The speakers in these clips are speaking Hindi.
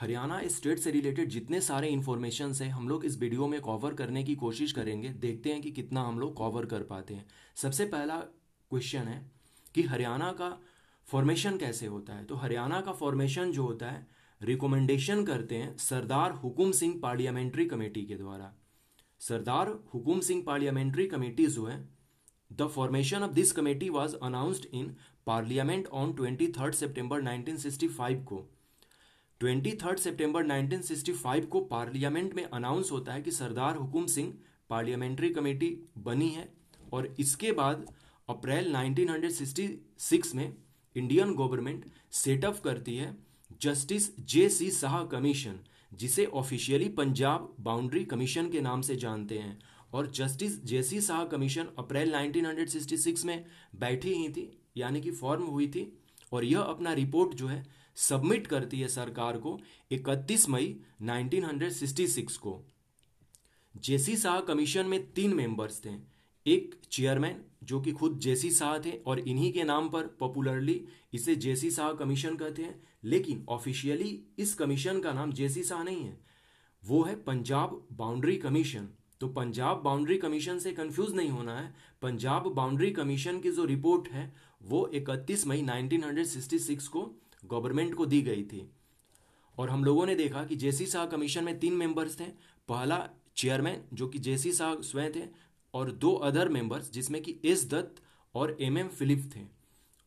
हरियाणा स्टेट से रिलेटेड जितने सारे इन्फॉर्मेशन है हम लोग इस वीडियो में कवर करने की कोशिश करेंगे देखते हैं कि कितना हम लोग कवर कर पाते हैं सबसे पहला क्वेश्चन है कि हरियाणा का फॉर्मेशन कैसे होता है तो हरियाणा का फॉर्मेशन जो होता है रिकमेंडेशन करते हैं सरदार हुकुम सिंह पार्लियामेंट्री कमेटी के द्वारा सरदार हुकुम सिंह पार्लियामेंट्री कमेटी जो है the formation of this committee was announced in parliament on twenty third September nineteen sixty five को ट्वेंटी थर्ड सेप्टेम्बर को पार्लियामेंट में अनाउंस होता है कि सरदार हुकुम सिंह पार्लियामेंट्री कमेटी बनी है और इसके बाद अप्रैल 1966 में इंडियन गवर्नमेंट सेटअप करती है justice J C Shah commission जिसे ऑफिशियली पंजाब बाउंड्री कमीशन के नाम से जानते हैं और justice J C Shah commission April 1966 में बैठी ही थी यानी कि फॉर्म हुई थी और यह अपना रिपोर्ट जो है सबमिट करती है सरकार को 31 मई 1966 को जेसी शाह कमीशन में तीन मेंबर्स थे एक चेयरमैन जो कि खुद जेसी शाह थे और इन्हीं के नाम पर पॉपुलरली इसे जेसी शाह कमीशन कहते हैं लेकिन ऑफिशियली इस कमीशन का नाम जेसी शाह नहीं है वो है पंजाब बाउंड्री कमीशन तो पंजाब बाउंड्री कमीशन से कंफ्यूज नहीं होना है पंजाब बाउंड्री कमीशन की जो रिपोर्ट है वो 31 मई 1966 को गवर्नमेंट को दी गई थी और हम लोगों ने देखा कि जेसी शाह कमीशन में तीन मेंबर्स थे पहला चेयरमैन जो कि जेसी शाह स्वयं थे और दो अदर मेंबर्स जिसमें कि एस दत्त और एम एम फिलिप थे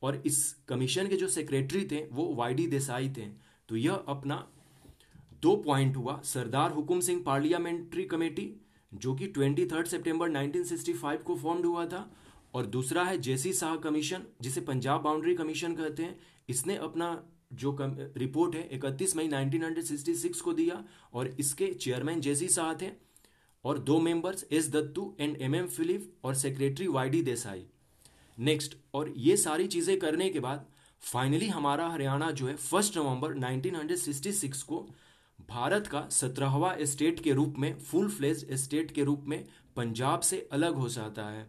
और इस कमीशन के जो सेक्रेटरी थे वो वाई डी देसाई थे तो यह अपना दो पॉइंट हुआ सरदार हुकुम सिंह पार्लियामेंट्री कमेटी जो कि 23 सितंबर 1965 को फॉर्म्ड हुआ था और दूसरा है जेसी शाह कमीशन जिसे पंजाब बाउंड्री कमीशन कहते हैं इसने अपना जो कम, रिपोर्ट है 31 मई 1966 को दिया और इसके चेयरमैन जेसी शाह थे और दो members S Dattu and M M Philip और secretary Y D Desai next और ये सारी चीज़ें करने के बाद फाइनली हमारा हरियाणा जो है फर्स्ट नवंबर 1966 को भारत का सत्रहवा स्टेट के रूप में फुल फ्लेज स्टेट के रूप में पंजाब से अलग हो जाता है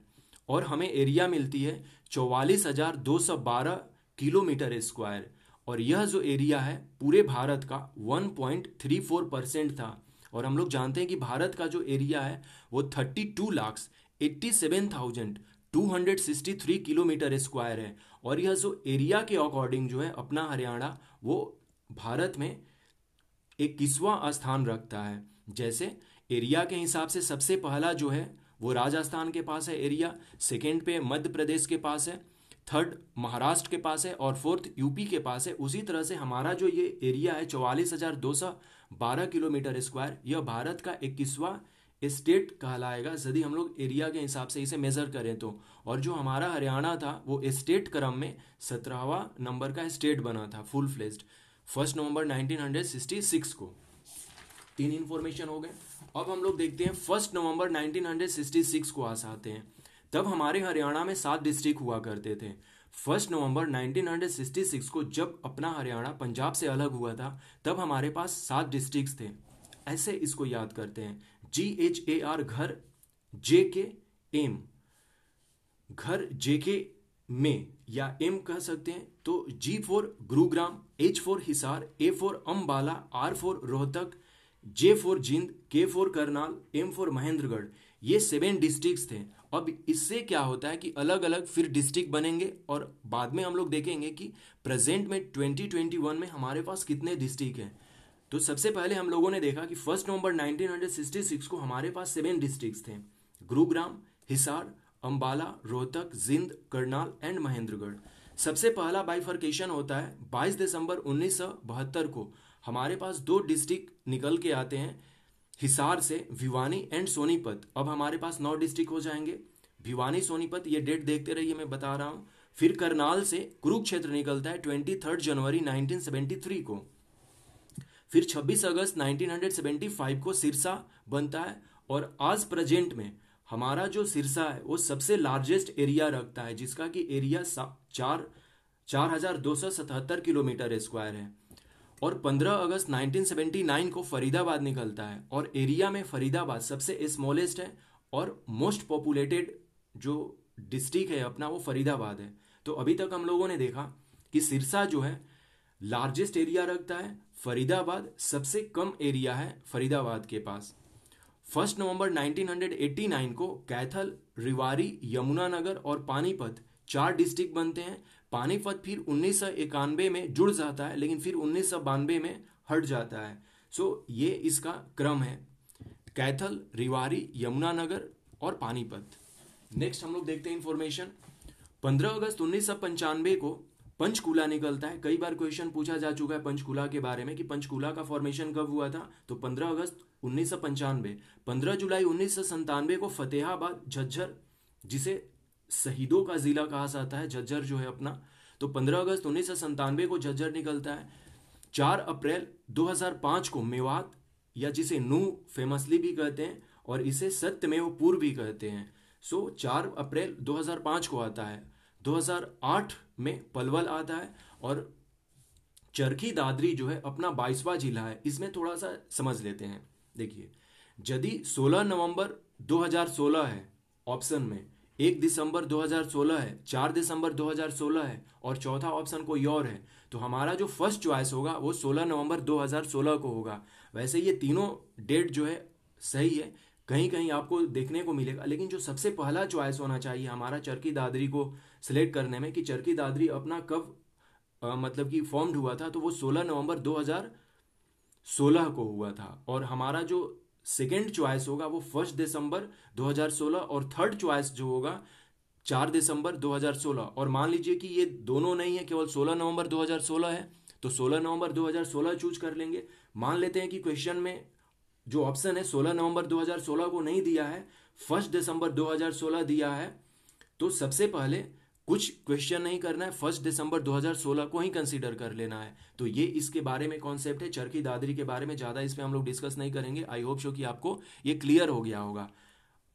और हमें एरिया मिलती है चौवालीस हजार दो सौ बारह किलोमीटर स्क्वायर और यह जो एरिया है पूरे भारत का one point three four percent था और हम लोग जानते हैं कि भारत का जो एरिया है वो thirty two lakh eighty seven thousand two hundred sixty three kilometre square है और यह जो एरिया के अकॉर्डिंग जो है अपना हरियाणा वो भारत में किसवा स्थान रखता है जैसे एरिया के हिसाब से सबसे पहला जो है वो राजस्थान के पास है एरिया सेकेंड पे मध्य प्रदेश के पास है थर्ड महाराष्ट्र के पास है और फोर्थ यूपी के पास है उसी तरह से हमारा जो ये एरिया है चौवालीस हजार दो सौ बारह किलोमीटर स्क्वायर यह भारत का इक्कीसवा स्टेट कहलाएगा यदि हम लोग एरिया के हिसाब से इसे मेजर करें तो और जो हमारा हरियाणा था वो स्टेट क्रम में सत्रहवा नंबर का स्टेट बना था फुल फ्लेस्ड फर्स्ट नवंबर 1966 को तीन इन्फॉर्मेशन हो गए अब हम लोग देखते हैं फर्स्ट नवंबर 1966 को आसाते हैं तब हमारे हरियाणा में सात डिस्ट्रिक्ट हुआ करते थे फर्स्ट नवंबर 1966 को जब अपना हरियाणा पंजाब से अलग हुआ था तब हमारे पास सात डिस्ट्रिक्ट थे ऐसे इसको याद करते हैं जी एच ए आर घर जे के एम घर जे के में या एम कह सकते हैं तो G four Gurugram H four Hisar A four Ambala R four Rohtak J for Jind K for Karnal M for Mahendragarh ये सेवन डिस्ट्रिक्ट थे अब इससे क्या होता है कि अलग अलग फिर डिस्ट्रिक्ट बनेंगे और बाद में हम लोग देखेंगे कि प्रेजेंट में 2021 में हमारे पास कितने डिस्ट्रिक्ट हैं तो सबसे पहले हम लोगों ने देखा कि फर्स्ट नवंबर 1966 को हमारे पास सेवन डिस्ट्रिक्ट थे गुरुग्राम हिसार अंबाला रोहतक जिंद करनाल एंड महेंद्रगढ़ सबसे पहला बाइफर्केशन होता है 22 दिसंबर 1972 को हमारे पास दो डिस्ट्रिक्ट निकल के आते हैं हिसार से भिवानी एंड सोनीपत अब हमारे पास नौ डिस्ट्रिक्ट हो जाएंगे भिवानी सोनीपत ये डेट देखते रहिए मैं बता रहा हूँ फिर करनाल से कुरुक्षेत्र निकलता है twenty third January nineteen seventy three को फिर छब्बीस अगस्त नाइनटीन हंड्रेड सेवेंटी फाइव को सिरसा बनता है और आज प्रेजेंट में हमारा जो सिरसा है वो सबसे लार्जेस्ट एरिया रखता है जिसका कि एरिया चार चार हजार दो सौ सतहत्तर किलोमीटर स्क्वायर है और 15 अगस्त 1979 को फरीदाबाद निकलता है और एरिया में फरीदाबाद सबसे स्मॉलेस्ट है और मोस्ट पॉपुलेटेड जो डिस्ट्रिक्ट है अपना वो फरीदाबाद है तो अभी तक हम लोगों ने देखा कि सिरसा जो है लार्जेस्ट एरिया रखता है फरीदाबाद सबसे कम एरिया है फरीदाबाद के पास फर्स्ट नवंबर 1989 को कैथल रिवारी यमुनानगर और पानीपत चार डिस्ट्रिक्ट बनते हैं पानीपत फिर उन्नीस में जुड़ जाता है लेकिन फिर उन्नीस में हट जाता है सो ये इसका क्रम है कैथल रिवारी यमुनानगर और पानीपत नेक्स्ट हम लोग देखते हैं इंफॉर्मेशन 15 अगस्त उन्नीस को पंचकूला निकलता है कई बार क्वेश्चन पूछा जा चुका है पंचकूला के बारे में कि पंचकूला का फॉर्मेशन कब हुआ था तो 15 अगस्त उन्नीस सौ पंचानवे पंद्रह जुलाई उन्नीस को फतेहाबाद झज्जर जिसे शहीदों का ज़िला कहा जाता है जज्जर जो है अपना तो 15 अगस्त उन्नीस सौ संतानवे को जज्जर निकलता है 4 अप्रैल 2005 को मेवात या जिसे नू फेमसली भी कहते हैं और इसे सत्यमेव पूर्व भी कहते हैं सो 4 अप्रैल 2005 को आता है 2008 में पलवल आता है और चरखी दादरी जो है अपना बाईसवा जिला है इसमें थोड़ा सा समझ लेते हैं देखिए यदि 16 नवंबर 2016 है ऑप्शन में एक दिसंबर 2016 है चार दिसंबर 2016 है और चौथा ऑप्शन कोई और है तो हमारा जो फर्स्ट चॉइस होगा वो 16 नवंबर 2016 को होगा वैसे ये तीनों डेट जो है सही है कहीं कहीं आपको देखने को मिलेगा लेकिन जो सबसे पहला चॉइस होना चाहिए हमारा चरकी दादरी को सिलेक्ट करने में कि चरकी दादरी अपना कब आ, मतलब कि फॉर्म्ड हुआ था तो वो 16 नवंबर 2016 को हुआ था और हमारा जो सेकेंड चॉइस होगा वो फर्स्ट दिसंबर 2016 और थर्ड चॉइस जो होगा चार दिसंबर 2016 और मान लीजिए कि ये दोनों नहीं है केवल 16 नवंबर 2016 है तो 16 नवंबर 2016 चूज कर लेंगे मान लेते हैं कि क्वेश्चन में जो ऑप्शन है 16 नवंबर 2016 को नहीं दिया है फर्स्ट दिसंबर 2016 दिया है तो सबसे पहले कुछ क्वेश्चन नहीं करना है फर्स्ट दिसंबर 2016 को ही कंसीडर कर लेना है तो ये इसके बारे में कॉन्सेप्ट है चरखी दादरी के बारे में ज़्यादा इसमें हम लोग डिस्कस नहीं करेंगे आई होप शो कि आपको ये क्लियर हो गया होगा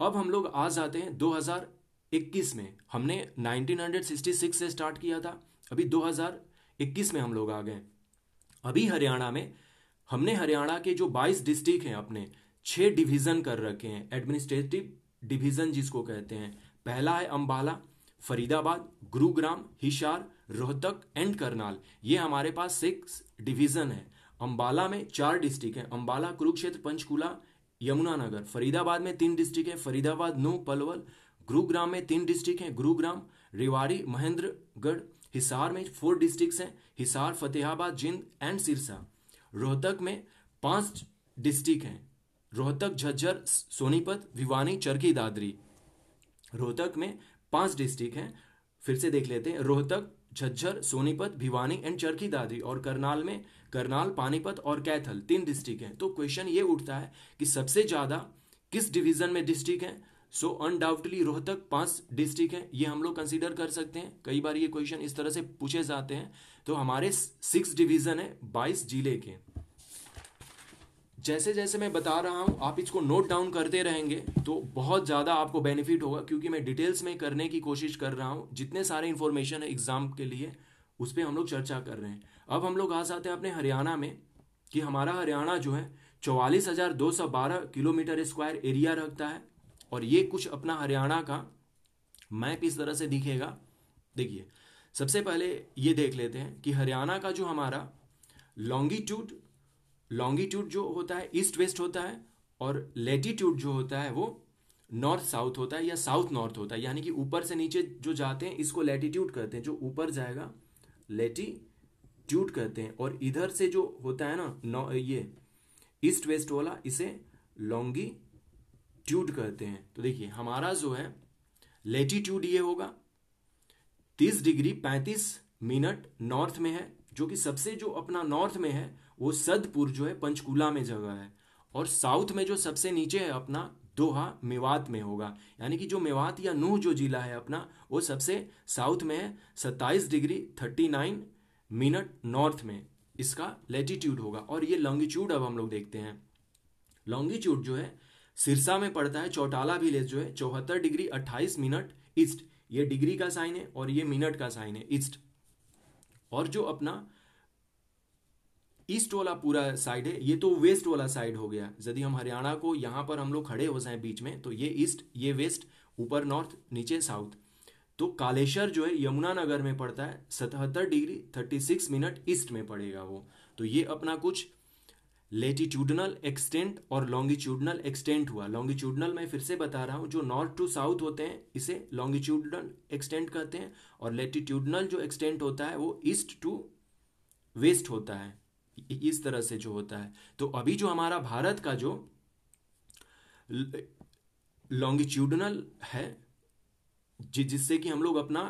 अब हम लोग आ जाते हैं 2021 में हमने 1966 से स्टार्ट किया था अभी 2021 में हम लोग आ गए अभी हरियाणा में हमने हरियाणा के जो 22 डिस्ट्रिक्ट हैं अपने छह डिवीज़न कर रखे हैं एडमिनिस्ट्रेटिव डिवीज़न जिसको कहते हैं पहला है अम्बाला फरीदाबाद गुरुग्राम हिसार रोहतक एंड करनाल ये हमारे पास सिक्स डिवीज़न है अम्बाला में चार डिस्ट्रिक्ट है अम्बाला कुरुक्षेत्र पंचकूला यमुनानगर फरीदाबाद में तीन डिस्ट्रिक्ट है फरीदाबाद नू पलवल गुरुग्राम में तीन डिस्ट्रिक्ट है गुरुग्राम रेवाड़ी महेंद्रगढ़ हिसार में फोर डिस्ट्रिक्ट हैं हिसार फतेहाबाद जिंद एंड सिरसा रोहतक में पांच डिस्ट्रिक्ट हैं रोहतक झज्जर सोनीपत भिवानी चरखी दादरी रोहतक में पांच डिस्ट्रिक्ट हैं फिर से देख लेते हैं रोहतक झज्जर सोनीपत भिवानी एंड चरखी दादरी और करनाल में करनाल पानीपत और कैथल तीन डिस्ट्रिक्ट हैं तो क्वेश्चन ये उठता है कि सबसे ज़्यादा किस डिवीज़न में डिस्ट्रिक्ट है सो अनडाउटली रोहतक पांच डिस्ट्रिक्ट है ये हम लोग कंसिडर कर सकते हैं कई बार ये क्वेश्चन इस तरह से पूछे जाते हैं तो हमारे सिक्स डिवीज़न है बाईस जिले के जैसे जैसे मैं बता रहा हूँ आप इसको नोट डाउन करते रहेंगे तो बहुत ज़्यादा आपको बेनिफिट होगा क्योंकि मैं डिटेल्स में करने की कोशिश कर रहा हूँ जितने सारे इन्फॉर्मेशन है एग्ज़ाम के लिए उस पर हम लोग चर्चा कर रहे हैं अब हम लोग आ जाते हैं अपने हरियाणा में कि हमारा हरियाणा जो है चौवालीस हज़ार दो सौ बारह किलोमीटर स्क्वायर एरिया रखता है और ये कुछ अपना हरियाणा का मैप इस तरह से दिखेगा देखिए सबसे पहले ये देख लेते हैं कि हरियाणा का जो हमारा लॉन्गिट्यूड लॉन्गिट्यूड जो होता है ईस्ट वेस्ट होता है और लेटीट्यूड जो होता है वो नॉर्थ साउथ होता है या साउथ नॉर्थ होता है यानी कि ऊपर से नीचे जो जाते हैं इसको लेटीट्यूड कहते हैं जो ऊपर जाएगा लेटीट्यूड कहते हैं और इधर से जो होता है ना ये ईस्ट वेस्ट वाला इसे लॉन्गी ट्यूट कहते हैं तो देखिए हमारा जो है लेटीट्यूड ये होगा तीस डिग्री पैंतीस मिनट नॉर्थ में है जो कि सबसे जो अपना नॉर्थ में है वो सदपुर जो है पंचकुला में जगह है और साउथ में जो सबसे नीचे है अपना दोहा मेवात में होगा यानी कि जो मेवात या नूह जो जिला है अपना वो सबसे साउथ में है सत्ताईस degree thirty nine minute north में इसका लेटीट्यूड होगा और ये लॉन्गिट्यूड अब हम लोग देखते हैं लॉन्गिट्यूड जो है सिरसा में पड़ता है चौटाला विलेज जो है चौहत्तर डिग्री अट्ठाईस मिनट ईस्ट ये डिग्री का साइन है और ये मिनट का साइन है ईस्ट और जो अपना ईस्ट वाला पूरा साइड है ये तो वेस्ट वाला साइड हो गया यदि हम हरियाणा को यहाँ पर हम लोग खड़े हो जाए बीच में तो ये ईस्ट ये वेस्ट ऊपर नॉर्थ नीचे साउथ तो कालेश्वर जो है यमुनानगर में पड़ता है सतहत्तर degree thirty six minute east में पड़ेगा वो तो ये अपना कुछ लेटीट्यूडनल एक्सटेंट और लॉन्गिट्यूडनल एक्सटेंट हुआ लॉन्गिट्यूडनल मैं फिर से बता रहा हूँ जो नॉर्थ टू साउथ होते हैं इसे लॉन्गिट्यूडनल एक्सटेंट कहते हैं और लेटीट्यूडनल जो एक्सटेंट होता है वो ईस्ट टू वेस्ट होता है इस तरह से जो होता है तो अभी जो हमारा भारत का जो लॉन्गिट्यूडनल है जि, जिससे कि हम लोग अपना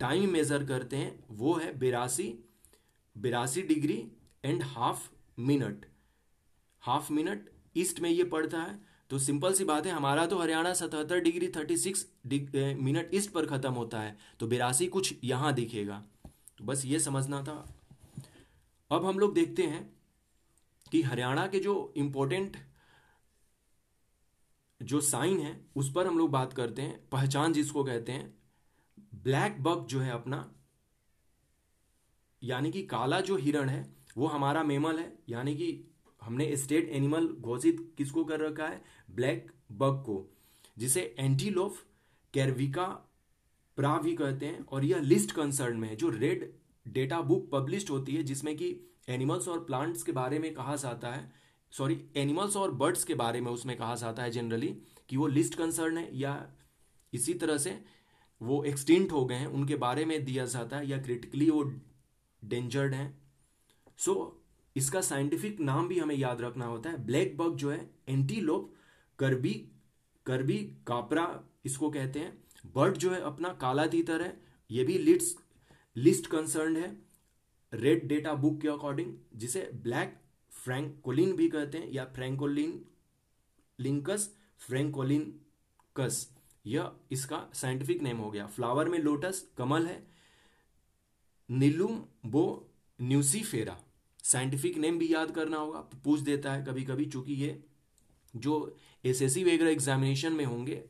टाइम मेज़र करते हैं वो है बिरासी बिरासी degree and half minute half minute east में ये पड़ता है तो सिंपल सी बात है हमारा तो हरियाणा सतहत्तर degree thirty six minute east पर ख़त्म होता है तो बिरासी कुछ यहां दिखेगा तो बस ये समझना था अब हम लोग देखते हैं कि हरियाणा के जो इम्पोर्टेंट जो साइन है उस पर हम लोग बात करते हैं पहचान जिसको कहते हैं ब्लैक बग जो है अपना यानी कि काला जो हिरण है वो हमारा मेमल है यानी कि हमने स्टेट एनिमल घोषित किसको कर रखा है ब्लैक बग को जिसे एंटीलोफ कैरविका प्रा भी कहते हैं और यह लिस्ट कंसर्न में है जो रेड डेटा बुक पब्लिश होती है जिसमें कि एनिमल्स और प्लांट्स के बारे में कहा जाता है सॉरी एनिमल्स और बर्ड्स के बारे में उसमें कहा जाता है जनरली कि वो लिस्ट कंसर्न है या इसी तरह से वो एक्सटिंट हो गए हैं उनके बारे में दिया जाता है या क्रिटिकली वो डेंजर्ड हैं सो so, इसका साइंटिफिक नाम भी हमें याद रखना होता है ब्लैक बग जो है एंटीलोप करबी करबी कापरा इसको कहते हैं बर्ड जो है अपना काला तीतर है ये भी लिस्ट लिस्ट कंसर्न है रेड डेटा बुक के अकॉर्डिंग जिसे ब्लैक फ्रेंकोलिन भी कहते हैं या फ्रेंकोलिन लिंकस फ्रेंकोलिन कस यह इसका साइंटिफिक नेम हो गया फ्लावर में लोटस कमल है नीलुम बो न्यूसीफेरा साइंटिफिक नेम भी याद करना होगा पूछ देता है कभी कभी चूंकि ये जो एस वगैरह एग्जामिनेशन में होंगे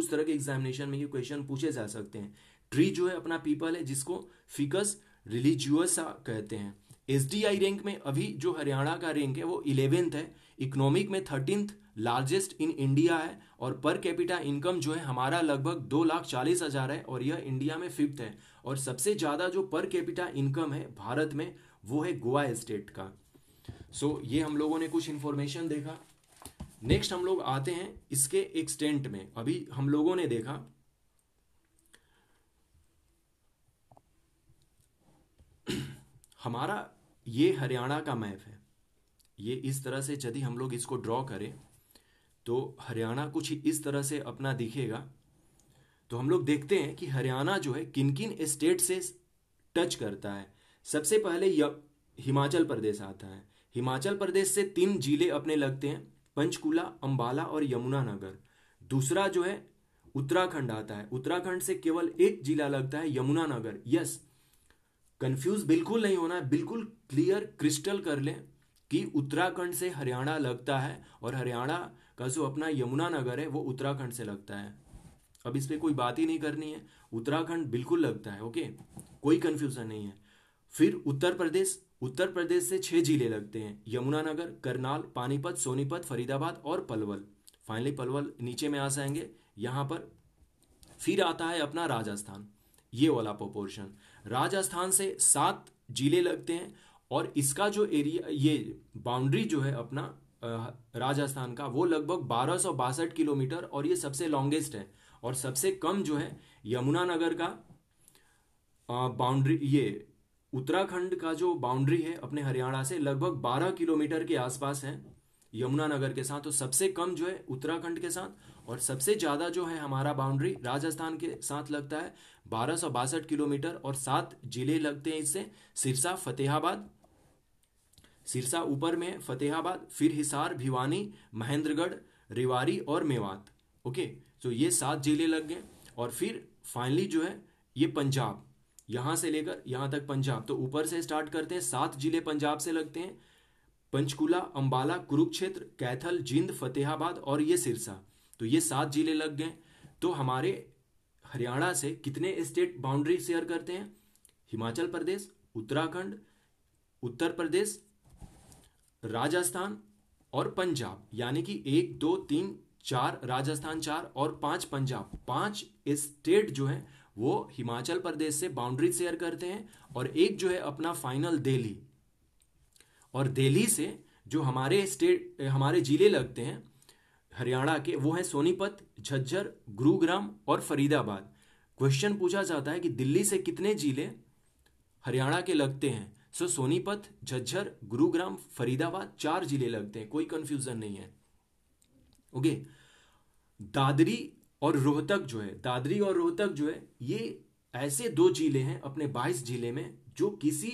उस तरह के एग्जामिनेशन में ये क्वेश्चन पूछे जा सकते हैं ट्री जो है अपना पीपल है जिसको फिकस रिलीजियसा कहते हैं एस रैंक में अभी जो हरियाणा का रैंक है वो इलेवेंथ है इकोनॉमिक में थर्टींथ लार्जेस्ट इन इंडिया है और पर कैपिटा इनकम जो है हमारा लगभग दो लाख चालीस हजार है और यह इंडिया में फिफ्थ है और सबसे ज़्यादा जो पर कैपिटा इनकम है भारत में वो है गोवा स्टेट का सो so, ये हम लोगों ने कुछ इन्फॉर्मेशन देखा नेक्स्ट हम लोग आते हैं इसके एक्सटेंट में अभी हम लोगों ने देखा हमारा ये हरियाणा का मैप है ये इस तरह से यदि हम लोग इसको ड्रॉ करें तो हरियाणा कुछ इस तरह से अपना दिखेगा तो हम लोग देखते हैं कि हरियाणा जो है किन किन स्टेट से टच करता है सबसे पहले हिमाचल प्रदेश आता है हिमाचल प्रदेश से तीन जिले अपने लगते हैं पंचकुला अंबाला और यमुनानगर दूसरा जो है उत्तराखंड आता है उत्तराखंड से केवल एक जिला लगता है यमुनानगर यस कंफ्यूज बिल्कुल नहीं होना है बिल्कुल क्लियर क्रिस्टल कर लें कि उत्तराखंड से हरियाणा लगता है और हरियाणा का जो अपना यमुना नगर है वो उत्तराखंड से लगता है अब इस पर कोई बात ही नहीं करनी है उत्तराखंड बिल्कुल लगता है ओके कोई कन्फ्यूज़न नहीं है फिर उत्तर प्रदेश उत्तर प्रदेश से छः जिले लगते हैं यमुनानगर करनाल पानीपत सोनीपत फरीदाबाद और पलवल फाइनली पलवल नीचे में आ जाएंगे यहाँ पर फिर आता है अपना राजस्थान ये वाला प्रोपोर्शन राजस्थान से सात जिले लगते हैं और इसका जो एरिया ये बाउंड्री जो है अपना राजस्थान का वो लगभग बारह किलोमीटर और ये सबसे लॉन्गेस्ट है और सबसे कम जो है यमुनानगर का बाउंड्री ये उत्तराखंड का जो बाउंड्री है अपने हरियाणा से लगभग 12 किलोमीटर के आसपास है यमुनानगर के साथ और तो सबसे कम जो है उत्तराखंड के साथ और सबसे ज़्यादा जो है हमारा बाउंड्री राजस्थान के साथ लगता है बारह किलोमीटर और सात जिले लगते हैं इससे सिरसा फतेहाबाद सिरसा ऊपर में फतेहाबाद फिर हिसार भिवानी महेंद्रगढ़ रिवारी और मेवात ओके तो ये सात जिले लग गए और फिर फाइनली जो है ये पंजाब यहाँ से लेकर यहाँ तक पंजाब तो ऊपर से स्टार्ट करते हैं सात जिले पंजाब से लगते हैं पंचकुला अंबाला कुरुक्षेत्र कैथल जिंद फतेहाबाद और ये सिरसा तो ये सात जिले लग गए तो हमारे हरियाणा से कितने स्टेट बाउंड्री शेयर करते हैं हिमाचल प्रदेश उत्तराखंड उत्तर प्रदेश राजस्थान और पंजाब यानी कि एक दो तीन चार राजस्थान चार और पांच पंजाब पांच स्टेट जो है वो हिमाचल प्रदेश से बाउंड्री शेयर करते हैं और एक जो है अपना फाइनल दिल्ली और दिल्ली से जो हमारे स्टेट हमारे जिले लगते हैं हरियाणा के वो हैं सोनीपत झज्जर गुरुग्राम और फरीदाबाद क्वेश्चन पूछा जाता है कि दिल्ली से कितने जिले हरियाणा के लगते हैं सो so, सोनीपत झज्जर गुरुग्राम फरीदाबाद चार जिले लगते हैं कोई कंफ्यूजन नहीं है ओके okay. दादरी और रोहतक जो है दादरी और रोहतक जो है ये ऐसे दो जिले हैं अपने बाईस जिले में जो किसी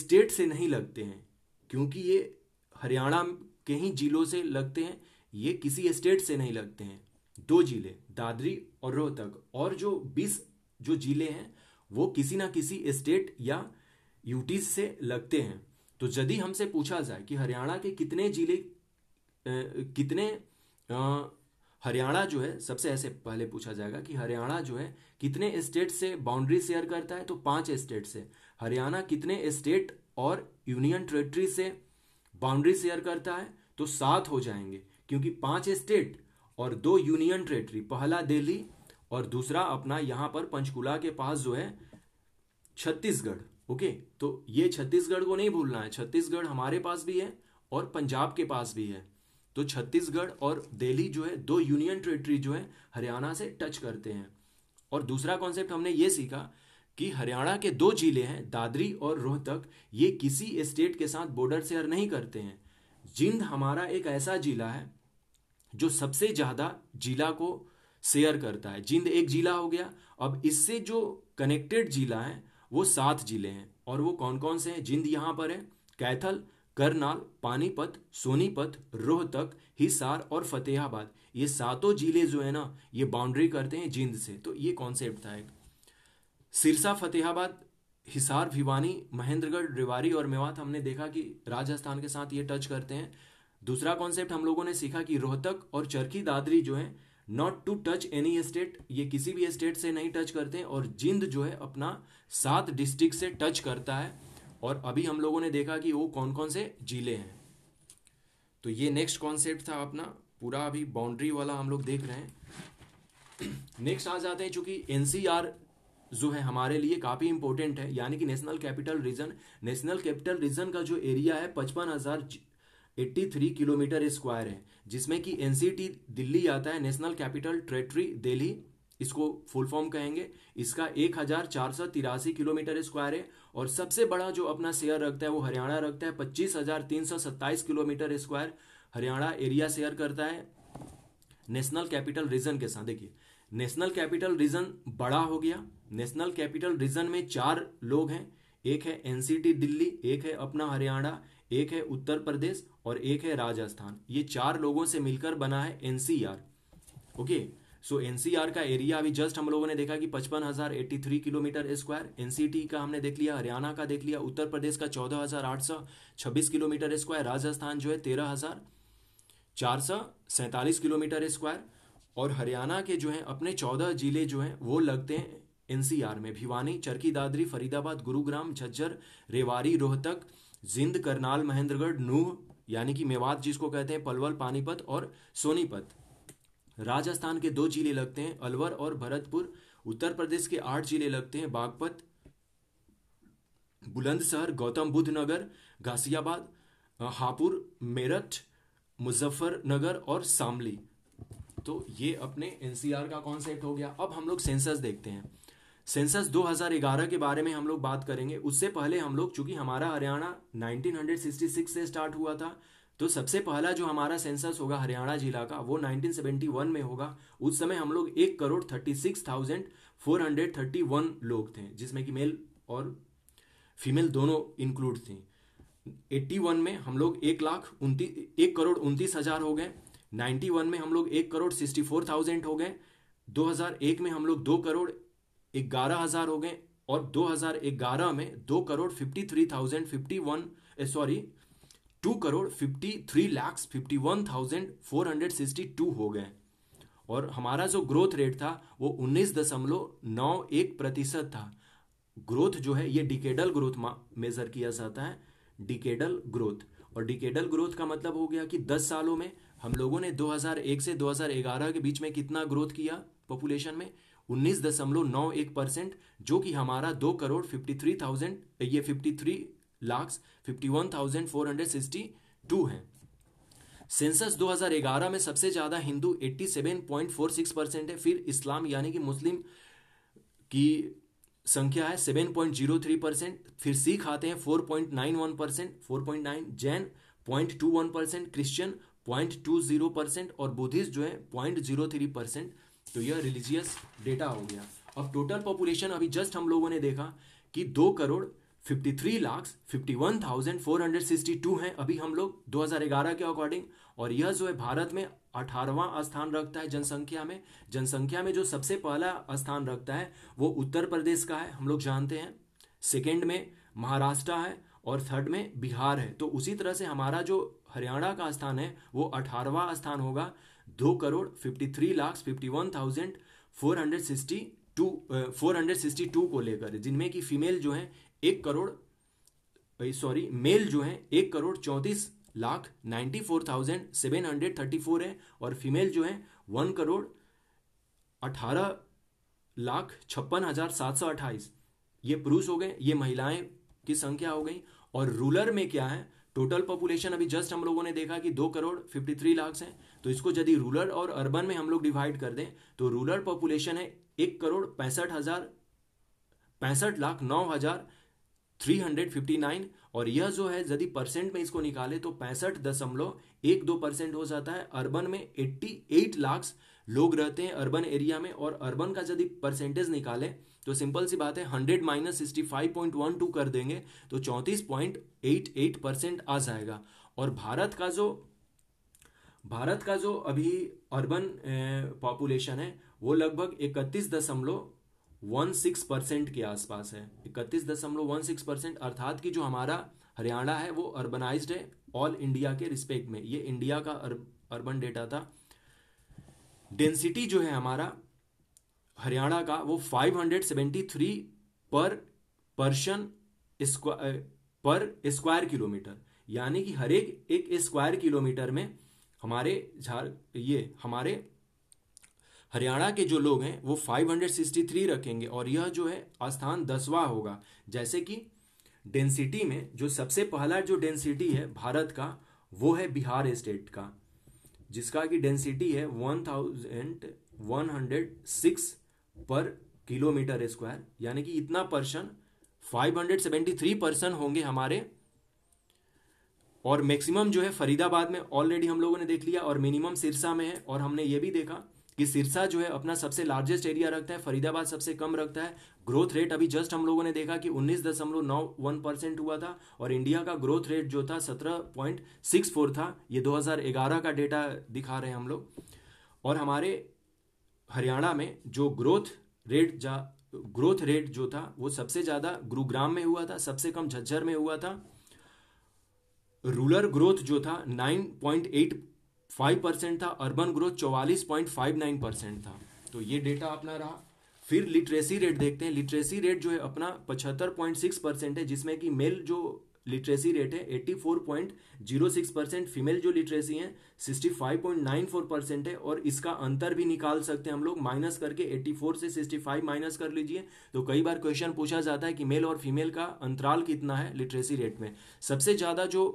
स्टेट से नहीं लगते हैं क्योंकि ये हरियाणा के ही जिलों से लगते हैं ये किसी स्टेट से नहीं लगते हैं दो जिले दादरी और रोहतक और जो बीस जो जिले हैं वो किसी ना किसी स्टेट या यूटीज से लगते हैं तो यदि हमसे पूछा जाए कि हरियाणा के कितने जिले कितने हरियाणा जो है सबसे ऐसे पहले पूछा जाएगा कि हरियाणा जो है कितने स्टेट से बाउंड्री शेयर करता है तो पांच स्टेट से हरियाणा कितने स्टेट और यूनियन टेरेटरी से बाउंड्री शेयर करता है तो सात हो जाएंगे क्योंकि पांच स्टेट और दो यूनियन टेरेटरी पहला दिल्ली और दूसरा अपना यहां पर पंचकुला के पास जो है छत्तीसगढ़ ओके तो ये छत्तीसगढ़ को नहीं भूलना है छत्तीसगढ़ हमारे पास भी है और पंजाब के पास भी है तो छत्तीसगढ़ और दिल्ली जो है दो यूनियन टेरेटरी जो है हरियाणा से टच करते हैं और दूसरा कॉन्सेप्ट हमने ये सीखा कि हरियाणा के दो जिले हैं दादरी और रोहतक ये किसी स्टेट के साथ बॉर्डर शेयर नहीं करते हैं जिंद हमारा एक ऐसा जिला है जो सबसे ज़्यादा जिला को शेयर करता है जिंद एक जिला हो गया अब इससे जो कनेक्टेड जिला है वो सात जिले हैं और वो कौन कौन से हैं जिंद यहाँ पर है कैथल करनाल पानीपत सोनीपत रोहतक हिसार और फतेहाबाद ये सातों जिले जो है ना ये बाउंड्री करते हैं जिंद से तो ये कॉन्सेप्ट था एक सिरसा फतेहाबाद हिसार भिवानी महेंद्रगढ़ रिवारी और मेवात हमने देखा कि राजस्थान के साथ ये टच करते हैं दूसरा कॉन्सेप्ट हम लोगों ने सीखा कि रोहतक और चरखी दादरी जो है not to touch any state ये किसी भी स्टेट से नहीं टच करते और जिंद जो है अपना सात डिस्ट्रिक्ट से टच करता है और अभी हम लोगों ने देखा कि वो कौन कौन से जिले हैं तो ये नेक्स्ट कॉन्सेप्ट था अपना पूरा अभी बाउंड्री वाला हम लोग देख रहे हैं नेक्स्ट आ जाते हैं चूंकि एनसीआर जो है हमारे लिए काफ़ी इंपॉर्टेंट है यानी कि national capital region national capital region का जो एरिया है पचपन हज़ार 83 किलोमीटर स्क्वायर है जिसमें कि एनसीटी दिल्ली आता है नेशनल कैपिटल टेरेटरी दिल्ली इसको फुल फॉर्म कहेंगे इसका एक हजार चार सौ तिरासी किलोमीटर स्क्वायर है और सबसे बड़ा जो अपना शेयर रखता है वो हरियाणा रखता है पच्चीस हजार तीन सौ सत्ताईस kilometre square Haryana area share करता है नेशनल कैपिटल रीजन के साथ देखिए नेशनल कैपिटल रीजन बड़ा हो गया नेशनल कैपिटल रीजन में चार लोग हैं एक है एनसीटी दिल्ली एक है अपना हरियाणा एक है उत्तर प्रदेश और एक है राजस्थान ये चार लोगों से मिलकर बना है एनसीआर ओके सो एनसीआर का एरिया अभी जस्ट हम लोगों ने देखा कि पचपन हजार eighty three kilometre square NCT का हमने देख लिया हरियाणा का देख लिया उत्तर प्रदेश का चौदह हजार आठ सौ छब्बीस किलोमीटर स्क्वायर राजस्थान जो है तेरह हजार चार सौ सैंतालीस किलोमीटर स्क्वायर और हरियाणा के जो है अपने चौदह जिले जो हैं वो लगते हैं एनसीआर में भिवानी चरकी दादरी फरीदाबाद गुरुग्राम झज्जर रेवारी रोहतक जिंद करनाल महेंद्रगढ़ नूह यानी कि मेवात जिसको कहते हैं पलवल पानीपत और सोनीपत राजस्थान के दो जिले लगते हैं अलवर और भरतपुर उत्तर प्रदेश के आठ जिले लगते हैं बागपत बुलंदशहर गौतम बुद्ध नगर गाजियाबाद हापुर मेरठ मुजफ्फरनगर और सामली तो ये अपने एनसीआर का कॉन्सेप्ट हो गया अब हम लोग सेंसस देखते हैं सेंसस 2011 के बारे में हम लोग बात करेंगे उससे पहले हम लोग चूंकि हमारा हरियाणा 1966 से स्टार्ट हुआ था तो सबसे पहला जो हमारा सेंसस होगा हरियाणा जिला का वो 1971 में होगा उस समय हम लोग एक crore thirty six thousand four hundred thirty one लोग थे जिसमें कि मेल और फीमेल दोनों इंक्लूड थी 81 में हम लोग एक लाख उनतीस एक करोड़ उनतीस हज़ार हो गए 91 में हम लोग एक करोड़ सिक्सटी फोर थाउजेंड हो गए 2001 में हम लोग दो करोड़ ग्यारह हजार हो गए और 2011 में दो crore fifty three thousand fifty one sorry two crore fifty three lakhs fifty one thousand four hundred sixty two हो गए और हमारा जो ग्रोथ रेट था वो उन्नीस दशमलव नौ एक प्रतिशत था ग्रोथ जो है ये डिकेडल ग्रोथ मेजर किया जाता है डिकेडल ग्रोथ और डिकेडल ग्रोथ का मतलब हो गया कि 10 सालों में हम लोगों ने 2001 से 2011 के बीच में कितना ग्रोथ किया पॉपुलेशन में उन्नीस दशमलव नौ एक परसेंट जो कि हमारा दो करोड़ फिफ्टी थ्री थाउजेंड ये fifty three lakh fifty one thousand four hundred sixty two है सेंसस 2011 में सबसे ज़्यादा हिंदू 87.46 परसेंट है फिर इस्लाम यानी कि मुस्लिम की संख्या है 7.03 परसेंट फिर सिख आते हैं 4.91 percent four Jain 0.21 percent Christian 0.20 percent और बुद्धिस्ट जो है 0.03 परसेंट तो यह रिलीजियस डेटा हो गया अब टोटल पॉपुलेशन अभी जस्ट हम लोगों ने देखा कि दो crore fifty three lakh fifty one thousand four hundred sixty two हैं अभी हम लोग दो हज़ार ग्यारह के अकॉर्डिंग और यह जो है भारत में अठारहवां स्थान रखता है जनसंख्या में जनसंख्या में जो सबसे पहला स्थान रखता है वो उत्तर प्रदेश का है हम लोग जानते हैं सेकेंड में महाराष्ट्र है और थर्ड में बिहार है तो उसी तरह से हमारा जो हरियाणा का स्थान है वो अठारवा स्थान होगा दो crore fifty three lakh fifty one thousand four hundred sixty two four hundred sixty two को लेकर जिनमें कि फीमेल जो है एक करोड़ सॉरी मेल जो है एक करोड़ चौंतीस lakh ninety four thousand seven hundred thirty four है और फीमेल जो है वन करोड़ अठारह लाख छप्पन हजार सात सौ अट्ठाईस ये पुरुष हो गए ये महिलाएं की संख्या हो गई और रूलर में क्या है टोटल पॉपुलेशन अभी जस्ट हम लोगों ने देखा कि दो करोड़ फिफ्टी थ्री लाख है तो इसको यदि रूरल और अर्बन में हम लोग डिवाइड कर दें तो रूरल पॉपुलेशन है एक करोड़ पैंसठ हजार पैंसठ लाख नौ हजार थ्री हंड्रेड फिफ्टी नाइन और यह जो है यदि परसेंट में इसको निकाले तो पैंसठ दशमलव एक दो परसेंट हो जाता है अर्बन में एट्टी एट लाख लोग रहते हैं अर्बन एरिया में और अर्बन का यदि परसेंटेज निकाले तो सिंपल सी बात है hundred minus sixty five point one two कर देंगे तो चौंतीस पॉइंट एट एट परसेंट आ जाएगा और भारत का जो भारत का जो अभी अर्बन पॉपुलेशन है वो लगभग इकतीस दशमलव वन सिक्स परसेंट के आसपास है इकतीस दशमलव वन सिक्स परसेंट अर्थात कि जो हमारा हरियाणा है वो अर्बनाइज है ऑल इंडिया के रिस्पेक्ट में ये इंडिया का अर्बन डेटा था डेंसिटी जो है हमारा हरियाणा का वो 573 पर पर्सन स्क्वा पर स्क्वायर किलोमीटर यानी कि हर एक एक स्क्वायर किलोमीटर में हमारे झार ये हमारे हरियाणा के जो लोग हैं वो 563 रखेंगे और यह जो है स्थान दसवा होगा जैसे कि डेंसिटी में जो सबसे पहला जो डेंसिटी है भारत का वो है बिहार स्टेट का जिसका कि डेंसिटी है 1106 पर किलोमीटर स्क्वायर यानी कि इतना पर्सन 573 पर्सन होंगे हमारे और मैक्सिमम जो है फरीदाबाद में ऑलरेडी हम लोगों ने देख लिया और मिनिमम सिरसा में है और हमने ये भी देखा कि सिरसा जो है अपना सबसे लार्जेस्ट एरिया रखता है फरीदाबाद सबसे कम रखता है ग्रोथ रेट अभी जस्ट हम लोगों ने देखा कि उन्नीस दशमलव नौ वन परसेंट हुआ था और इंडिया का ग्रोथ रेट जो था सत्रह पॉइंट सिक्स फोर था ये ग्यारह का डेटा दिखा रहे हैं हम लोग और हमारे हरियाणा में जो ग्रोथ रेट जा ग्रोथ रेट जो था वो सबसे ज़्यादा गुरुग्राम में हुआ था सबसे कम झज्जर में हुआ था रूरल ग्रोथ जो था 9.85 परसेंट था अर्बन ग्रोथ 44.59 परसेंट था तो ये डेटा अपना रहा फिर लिटरेसी रेट देखते हैं लिटरेसी रेट जो है अपना 75.6 परसेंट है जिसमें कि मेल जो लिटरेसी रेट है 84.06 परसेंट फीमेल जो लिटरेसी है 65.94 परसेंट है और इसका अंतर भी निकाल सकते हैं हम लोग माइनस करके 84 से 65 माइनस कर लीजिए तो कई बार क्वेश्चन पूछा जाता है कि मेल और फीमेल का अंतराल कितना है लिटरेसी रेट में सबसे ज़्यादा जो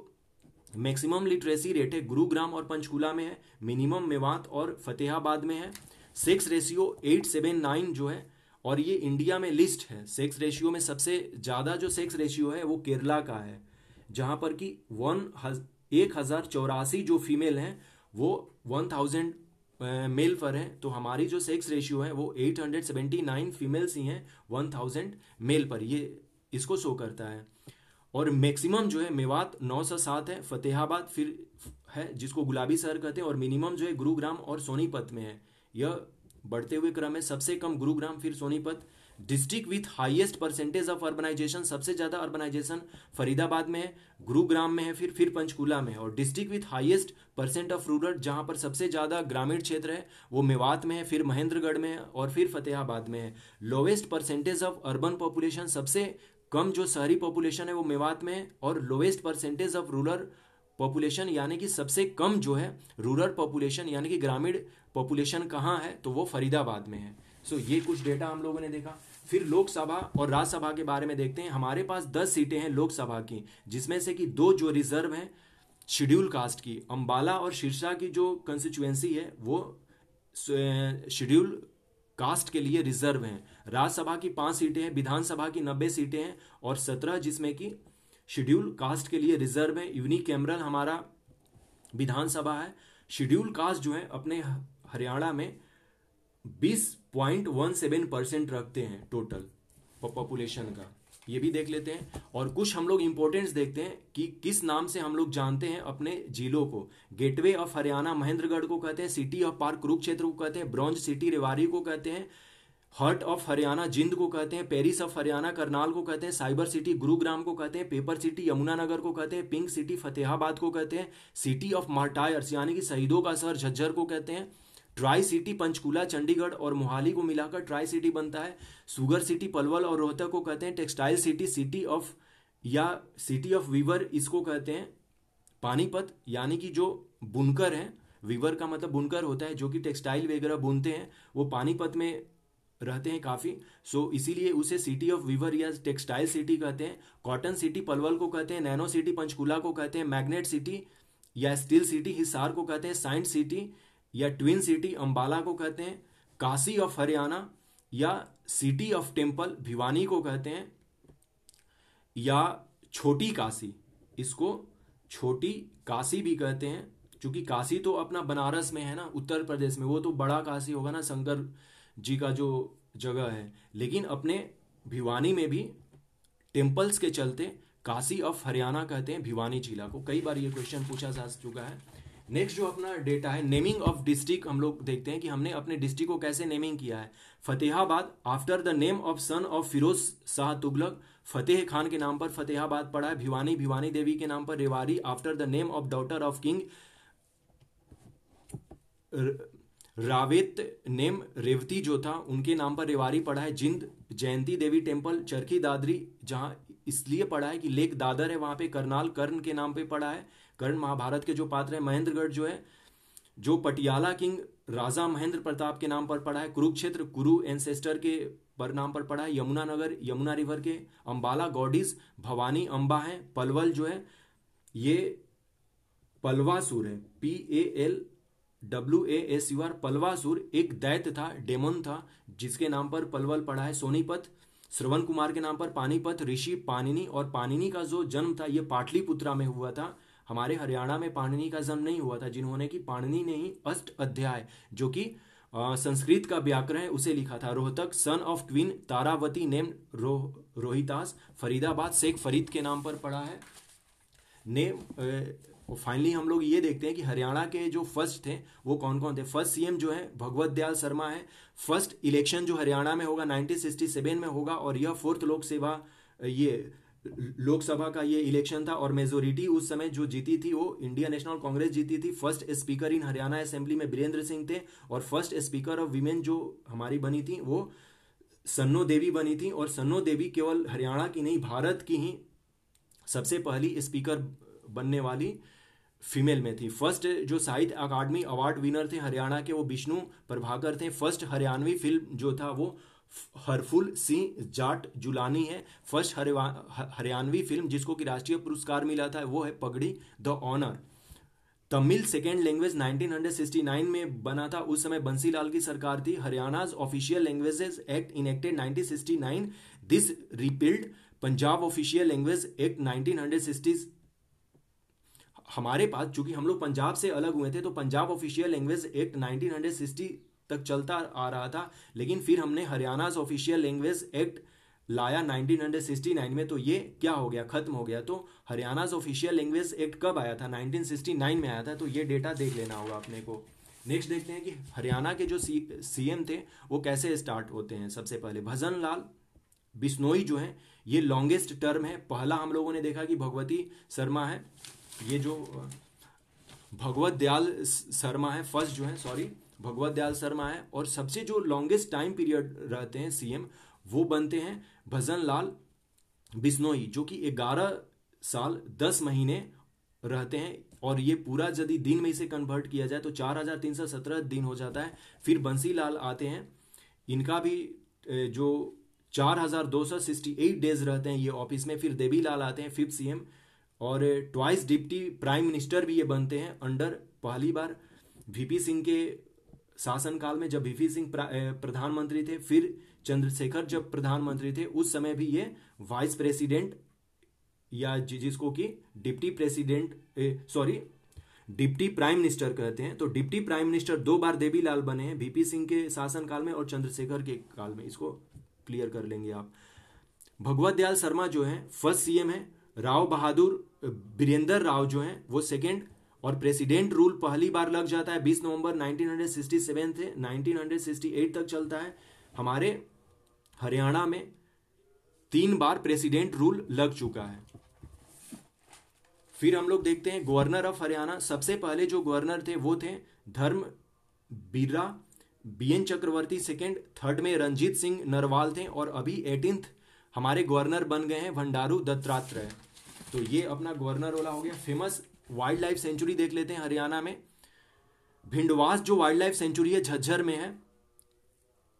मैक्सिमम लिटरेसी रेट है गुरुग्राम और पंचकुला में है मिनिमम मेवात और फतेहाबाद में है sex ratio eight seven nine जो है और ये इंडिया में लिस्ट है सेक्स रेशियो में सबसे ज़्यादा जो सेक्स रेशियो है वो केरला का है जहाँ पर कि वन हज, एक हज़ार चौरासी जो फीमेल हैं वो वन थाउजेंड मेल पर हैं तो हमारी जो सेक्स रेशियो है वो eight hundred seventy nine females ही हैं वन थाउजेंड मेल पर ये इसको शो करता है और मैक्सिमम जो है मेवात नौ सौ सात है फतेहाबाद फिर है जिसको गुलाबी शहर कहते हैं और मिनिमम जो है गुरुग्राम और सोनीपत में है यह बढ़ते हुए क्रम है सबसे कम गुरुग्राम फिर Sonipat district with highest percentage of urbanisation सबसे ज्यादा अर्बनाइजेशन फरीदाबाद में है गुरुग्राम में है फिर फिर पंचकूला में है और district with highest percent of rural जहां पर सबसे ज्यादा ग्रामीण क्षेत्र है वो मेवात में है फिर महेंद्रगढ़ में है और फिर फतेहाबाद में है lowest percentage of urban population सबसे कम जो शहरी पॉपुलेशन है वो मेवात में है और lowest percentage of rural population यानी कि सबसे कम जो है रूरल पॉपुलेशन यानी कि ग्रामीण पॉपुलेशन कहाँ है तो वो फरीदाबाद में है सो so, ये कुछ डेटा हम लोगों ने देखा फिर लोकसभा और राज्यसभा के बारे में देखते हैं हमारे पास दस सीटें हैं लोकसभा की जिसमें से कि दो जो रिजर्व हैं शेड्यूल कास्ट की अम्बाला और शीर्षा की जो कंस्टिट्यूएंसी है वो शेड्यूल कास्ट के लिए रिजर्व हैं राज्यसभा की पांच सीटें हैं विधानसभा की नब्बे सीटें हैं और सत्रह जिसमें कि शेड्यूल कास्ट के लिए रिजर्व है यूनिक कैमरल हमारा विधानसभा है शेड्यूल कास्ट जो है अपने हरियाणा में बीस पॉइंट वन सेवन परसेंट रखते हैं टोटल पॉपुलेशन का ये भी देख लेते हैं और कुछ हम लोग इंपॉर्टेंस देखते हैं कि किस नाम से हम लोग जानते हैं अपने जिलों को गेटवे ऑफ हरियाणा महेंद्रगढ़ को कहते हैं सिटी ऑफ पार्क कुरुक्षेत्र को कहते हैं ब्रॉन्ज सिटी रेवाड़ी को कहते हैं हर्ट ऑफ हरियाणा जिंद को कहते हैं पेरिस ऑफ हरियाणा करनाल को कहते हैं साइबर सिटी गुरुग्राम को कहते हैं पेपर सिटी यमुनानगर को कहते हैं पिंक सिटी फतेहाबाद को कहते हैं सिटी ऑफ मार्टायर्स यानी कि शहीदों का शहर झज्जर को कहते हैं ट्राई सिटी पंचकूला चंडीगढ़ और मोहाली को मिलाकर ट्राई सिटी बनता है सुगर सिटी पलवल और रोहतक को कहते हैं टेक्सटाइल सिटी सिटी ऑफ या सिटी ऑफ वीवर इसको कहते हैं पानीपत यानी कि जो बुनकर हैं वीवर का मतलब बुनकर होता है जो कि टेक्सटाइल वगैरह बुनते हैं वो पानीपत में रहते हैं काफ़ी सो so, इसीलिए उसे सिटी ऑफ वीवर या टेक्सटाइल सिटी कहते हैं कॉटन सिटी पलवल को कहते हैं नैनो सिटी पंचकुला को कहते हैं मैग्नेट सिटी या स्टील सिटी हिसार को कहते हैं साइंस सिटी या ट्विन सिटी अम्बाला को कहते हैं काशी ऑफ हरियाणा या सिटी ऑफ टेम्पल भिवानी को कहते हैं या छोटी काशी इसको छोटी काशी भी कहते हैं क्योंकि काशी तो अपना बनारस में है ना उत्तर प्रदेश में वो तो बड़ा काशी होगा ना शंकर जी का जो जगह है लेकिन अपने भिवानी में भी टेम्पल्स के चलते काशी ऑफ हरियाणा कहते हैं भिवानी जिला को कई बार ये क्वेश्चन पूछा जा चुका है नेक्स्ट जो अपना डेटा है नेमिंग ऑफ डिस्ट्रिक्ट हम लोग देखते हैं कि हमने अपने डिस्ट्रिक्ट को कैसे नेमिंग किया है Fatehabad after the name of son of Firoz Shah Tughlaq Fateh Khan के नाम पर फतेहाबाद पड़ा है भिवानी भिवानी देवी के नाम पर Rewari after the name of daughter of king Ravet name Revati जो था उनके नाम पर रेवारी पड़ा है जिंद जयंती देवी टेम्पल चरखी दादरी जहाँ इसलिए पड़ा है कि लेक दादर है वहाँ पे करनाल कर्ण के नाम पे पड़ा है कर्ण महाभारत के जो पात्र है महेंद्रगढ़ जो है जो पटियाला किंग राजा महेंद्र प्रताप के नाम पर पड़ा है कुरुक्षेत्र कुरु एंसेस्टर के पर नाम पर पड़ा है यमुना नगर यमुना रिवर के अम्बाला गॉडीज भवानी अम्बा है पलवल जो है ये पलवासुर है P A L W A S U R Palwasur एक दैत्य था डेमोन था जिसके नाम पर पलवल पड़ा है सोनीपत श्रवण कुमार के नाम पर पानीपत ऋषि पानिनी और पानिनी का जो जन्म था यह पाटलिपुत्रा में हुआ था हमारे हरियाणा में पाणिनी का जन्म नहीं हुआ था जिन्होंने कि पाणिनी ने ही अष्ट अध्याय जो कि संस्कृत का व्याकरण है उसे लिखा था Rohtak son of queen Taravati name रो रोहितास फरीदाबाद शेख फरीद के नाम पर पड़ा है नेम और फाइनली हम लोग ये देखते हैं कि हरियाणा के जो फर्स्ट थे वो कौन कौन थे फर्स्ट सीएम जो है भगवत दयाल शर्मा है फर्स्ट इलेक्शन जो हरियाणा में होगा 1967 में होगा और यह फोर्थ लोकसभा ये लोकसभा का ये इलेक्शन था और मेजोरिटी उस समय जो जीती थी वो इंडिया नेशनल कांग्रेस जीती थी first speaker in Haryana assembly में वीरेंद्र सिंह थे और फर्स्ट स्पीकर ऑफ विमेन जो हमारी बनी थी वो सन्नो देवी बनी थी और सन्नो देवी केवल हरियाणा की नहीं भारत की ही सबसे पहली स्पीकर बनने वाली फीमेल में थी फर्स्ट जो साहित्य अकादमी अवार्ड विनर थे हरियाणा के वो विष्णु प्रभाकर थे फर्स्ट हरियाणवी फिल्म जो था वो हरफुल सिंह जाट जुलानी है फर्स्ट हरियाणवी फिल्म जिसको कि राष्ट्रीय पुरस्कार मिला था वो है Pagdi the honour Tamil second language 1969 में बना था उस समय बंसीलाल की सरकार थी Haryana official languages act enacted 1969 this repealed Punjab official language act 1960 हमारे पास चूंकि हम लोग पंजाब से अलग हुए थे तो पंजाब ऑफिशियल लैंग्वेज एक्ट 1960 तक चलता आ रहा था लेकिन फिर हमने हरियाणा ऑफिशियल लैंग्वेज एक्ट लाया 1969 में तो ये क्या हो गया खत्म हो गया तो हरियाणा ऑफिशियल लैंग्वेज एक्ट कब आया था 1969 में आया था तो ये डेटा देख लेना होगा अपने को नेक्स्ट देखते हैं कि हरियाणा के जो सी सीएम थे वो कैसे स्टार्ट होते हैं सबसे पहले भजन लाल बिश्नोई जो है ये लॉन्गेस्ट टर्म है पहला हम लोगों ने देखा कि भगवती शर्मा है ये जो भगवत दयाल शर्मा है फर्स्ट जो है सॉरी भगवत दयाल शर्मा है और सबसे जो लॉन्गेस्ट टाइम पीरियड रहते हैं सीएम वो बनते हैं भजन लाल बिश्नोई जो कि 11 साल 10 महीने रहते हैं और ये पूरा यदि दिन में इसे कन्वर्ट किया जाए तो 4317 दिन हो जाता है फिर बंसी लाल आते हैं इनका भी जो 4268 डेज रहते हैं ये ऑफिस में फिर देवी लाल आते हैं फिफ्थ सीएम और ट्वाइस डिप्टी प्राइम मिनिस्टर भी ये बनते हैं अंडर पहली बार वीपी सिंह के शासनकाल में जब वीपी सिंह प्रधानमंत्री थे फिर चंद्रशेखर जब प्रधानमंत्री थे उस समय भी ये वाइस प्रेसिडेंट या जिसको कि deputy president sorry deputy prime minister कहते हैं तो डिप्टी प्राइम मिनिस्टर दो बार देवीलाल बने हैं बीपी सिंह के शासन काल में और चंद्रशेखर के काल में इसको क्लियर कर लेंगे आप भगवत दयाल शर्मा जो है फर्स्ट सीएम है राव बहादुर बीरेंद्र राव जो हैं वो सेकेंड और प्रेसिडेंट रूल पहली बार लग जाता है 20 नवंबर 1967 से 1968 तक चलता है हमारे हरियाणा में तीन बार प्रेसिडेंट रूल लग चुका है फिर हम लोग देखते हैं गवर्नर ऑफ हरियाणा सबसे पहले जो गवर्नर थे वो थे Dharma Vira B N Chakravarti second third में रंजीत सिंह नरवाल थे और अभी एटीनथ हमारे गवर्नर बन गए हैं भंडारू दत्तात्रेय तो ये अपना गवर्नर ओला हो गया फेमस वाइल्ड लाइफ सेंचुरी देख लेते हैं हरियाणा में भिंडवास जो वाइल्ड लाइफ सेंचुरी है झज्जर में है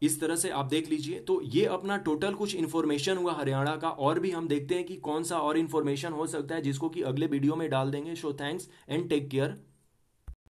इस तरह से आप देख लीजिए तो ये अपना टोटल कुछ इन्फॉर्मेशन हुआ हरियाणा का और भी हम देखते हैं कि कौन सा और इन्फॉर्मेशन हो सकता है जिसको कि अगले वीडियो में डाल देंगे so thanks and take care